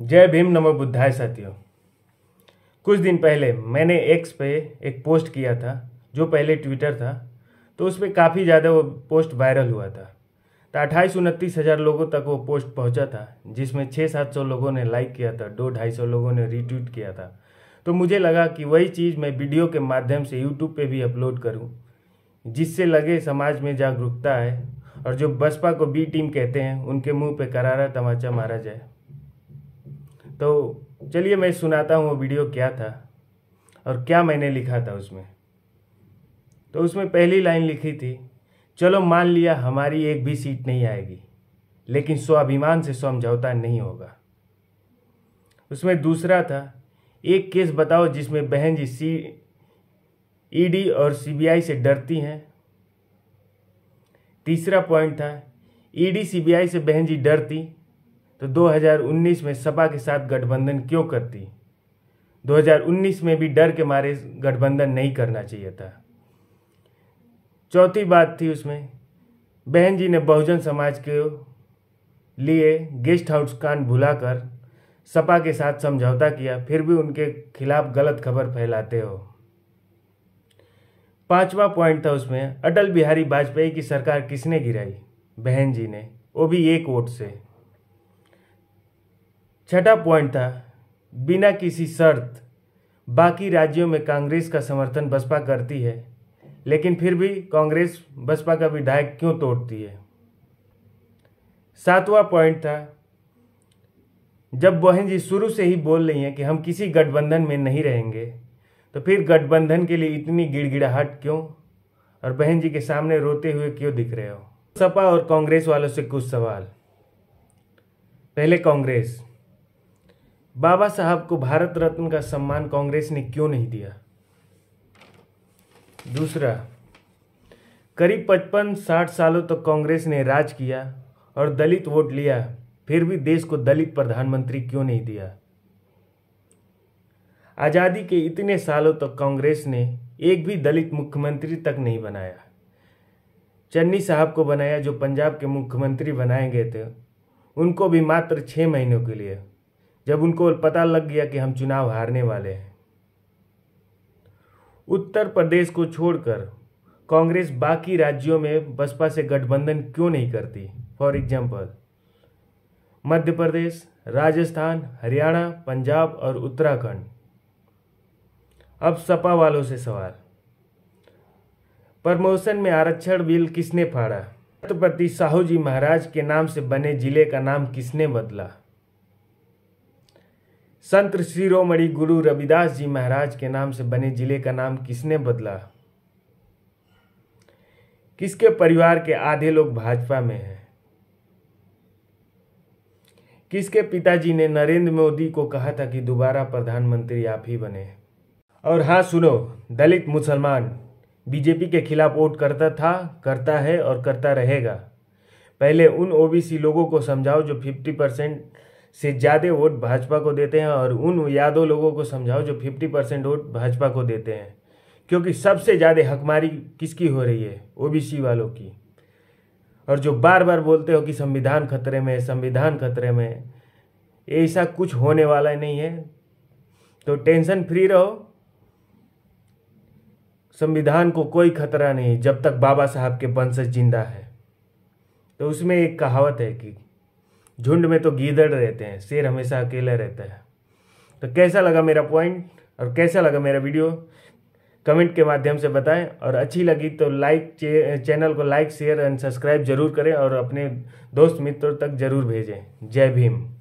जय भीम नमो बुद्धाय साथियों कुछ दिन पहले मैंने एक्स पे एक पोस्ट किया था जो पहले ट्विटर था तो उस पर काफ़ी ज़्यादा वो पोस्ट वायरल हुआ था तो अट्ठाईस उनतीस हज़ार लोगों तक वो पोस्ट पहुंचा था जिसमें छः सात सौ लोगों ने लाइक किया था दो ढाई सौ लोगों ने रीट्वीट किया था तो मुझे लगा कि वही चीज़ मैं वीडियो के माध्यम से यूट्यूब पे भी अपलोड करूं जिससे लगे समाज में जागरूकता है और जो बसपा को बी टीम कहते हैं उनके मुंह पे करारा तमाचा मारा जाए तो चलिए मैं सुनाता हूँ वो वीडियो क्या था और क्या मैंने लिखा था उसमें तो उसमें पहली लाइन लिखी थी चलो मान लिया हमारी एक भी सीट नहीं आएगी लेकिन स्वाभिमान से समझौता नहीं होगा उसमें दूसरा था एक केस बताओ जिसमें बहन जी सी ईडी और सीबीआई से डरती हैं तीसरा पॉइंट था ईडी सीबीआई से बहन जी डरती तो 2019 में सपा के साथ गठबंधन क्यों करती 2019 में भी डर के मारे गठबंधन नहीं करना चाहिए था चौथी बात थी उसमें बहन जी ने बहुजन समाज के लिए गेस्ट हाउस कांड भुलाकर सपा के साथ समझौता किया फिर भी उनके खिलाफ गलत खबर फैलाते हो पांचवा पॉइंट था उसमें अटल बिहारी वाजपेयी की सरकार किसने गिराई बहन जी ने वो भी एक वोट से छठा पॉइंट था बिना किसी शर्त बाकी राज्यों में कांग्रेस का समर्थन बसपा करती है लेकिन फिर भी कांग्रेस बसपा का विधायक क्यों तोड़ती है सातवां पॉइंट था जब बहन जी शुरू से ही बोल रही हैं कि हम किसी गठबंधन में नहीं रहेंगे तो फिर गठबंधन के लिए इतनी गिड़गिड़ाहट क्यों और बहन जी के सामने रोते हुए क्यों दिख रहे हो सपा और कांग्रेस वालों से कुछ सवाल पहले कांग्रेस बाबा साहब को भारत रत्न का सम्मान कांग्रेस ने क्यों नहीं दिया दूसरा करीब पचपन साठ सालों तक तो कांग्रेस ने राज किया और दलित वोट लिया फिर भी देश को दलित प्रधानमंत्री क्यों नहीं दिया आज़ादी के इतने सालों तक तो कांग्रेस ने एक भी दलित मुख्यमंत्री तक नहीं बनाया चन्नी साहब को बनाया जो पंजाब के मुख्यमंत्री बनाए गए थे उनको भी मात्र छह महीनों के लिए जब उनको पता लग गया कि हम चुनाव हारने वाले हैं उत्तर प्रदेश को छोड़कर कांग्रेस बाकी राज्यों में बसपा से गठबंधन क्यों नहीं करती फॉर एग्जाम्पल मध्य प्रदेश राजस्थान हरियाणा पंजाब और उत्तराखंड अब सपा वालों से सवाल प्रमोशन में आरक्षण बिल किसने फाड़ा छत्रपति साहू जी महाराज के नाम से बने जिले का नाम किसने बदला संत शिरोमणि गुरु रविदास जी महाराज के नाम से बने जिले का नाम किसने बदला किसके परिवार के आधे लोग भाजपा में हैं किसके पिताजी ने नरेंद्र मोदी को कहा था कि दोबारा प्रधानमंत्री आप ही बने और हाँ सुनो दलित मुसलमान बीजेपी के खिलाफ वोट करता था करता है और करता रहेगा पहले उन ओबीसी लोगों को समझाओ जो 50 परसेंट से ज़्यादा वोट भाजपा को देते हैं और उन यादों लोगों को समझाओ जो फिफ्टी परसेंट वोट भाजपा को देते हैं क्योंकि सबसे ज़्यादा हकमारी किसकी हो रही है ओबीसी वालों की और जो बार बार बोलते हो कि संविधान खतरे में है संविधान खतरे में है ऐसा कुछ होने वाला नहीं है तो टेंशन फ्री रहो संविधान को कोई खतरा नहीं जब तक बाबा साहब के वंशज जिंदा है तो उसमें एक कहावत है कि झुंड में तो गीदड़ रहते हैं शेर हमेशा अकेला रहता है तो कैसा लगा मेरा पॉइंट और कैसा लगा मेरा वीडियो कमेंट के माध्यम से बताएं और अच्छी लगी तो लाइक चैनल को लाइक शेयर एंड सब्सक्राइब जरूर करें और अपने दोस्त मित्रों तक जरूर भेजें जय भीम